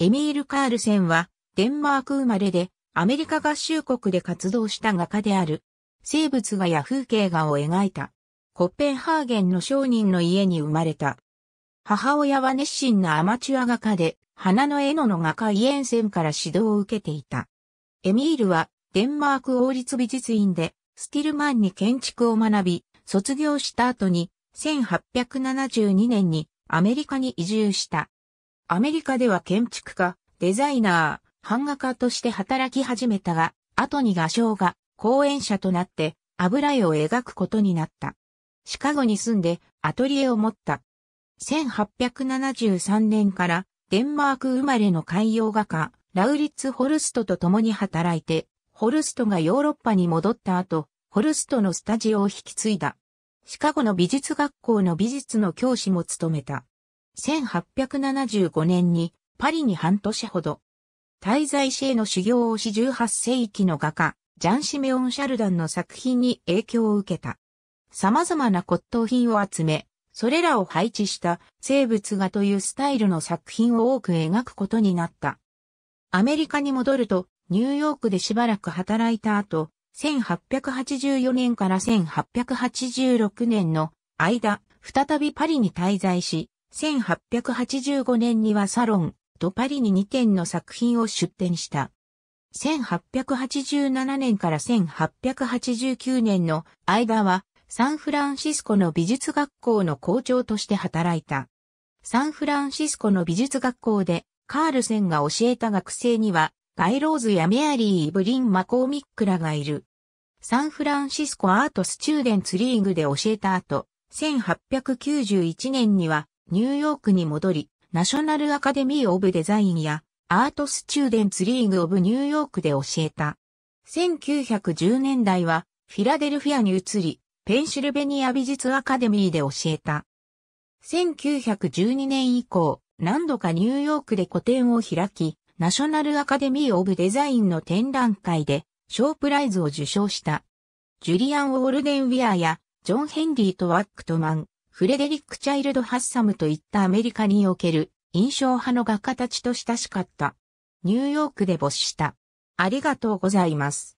エミール・カールセンは、デンマーク生まれで、アメリカ合衆国で活動した画家である。生物画や風景画を描いた。コッペンハーゲンの商人の家に生まれた。母親は熱心なアマチュア画家で、花の絵のの画家イエンセンから指導を受けていた。エミールは、デンマーク王立美術院で、スティルマンに建築を学び、卒業した後に、1872年にアメリカに移住した。アメリカでは建築家、デザイナー、版画家として働き始めたが、後に画商が講演者となって油絵を描くことになった。シカゴに住んでアトリエを持った。1873年からデンマーク生まれの海洋画家、ラウリッツ・ホルストと共に働いて、ホルストがヨーロッパに戻った後、ホルストのスタジオを引き継いだ。シカゴの美術学校の美術の教師も務めた。1875年にパリに半年ほど、滞在しへの修行をし18世紀の画家、ジャン・シメオン・シャルダンの作品に影響を受けた。様々な骨董品を集め、それらを配置した生物画というスタイルの作品を多く描くことになった。アメリカに戻ると、ニューヨークでしばらく働いた後、1884年から1886年の間、再びパリに滞在し、1885年にはサロンとパリに2点の作品を出展した。1887年から1889年の間はサンフランシスコの美術学校の校長として働いた。サンフランシスコの美術学校でカールセンが教えた学生にはガイローズやメアリー・イブリン・マコーミックらがいる。サンフランシスコアートスチューデンツリーグで教えた後、1891年にはニューヨークに戻り、ナショナルアカデミー・オブ・デザインやアート・スチューデンツ・リーグ・オブ・ニューヨークで教えた。1910年代はフィラデルフィアに移り、ペンシルベニア美術アカデミーで教えた。1912年以降、何度かニューヨークで個展を開き、ナショナルアカデミー・オブ・デザインの展覧会で、賞プライズを受賞した。ジュリアン・ウォールデン・ウィアや、ジョン・ヘンリー・トワックトマン、フレデリック・チャイルド・ハッサムといったアメリカにおける印象派の画家たちと親しかった。ニューヨークで没した。ありがとうございます。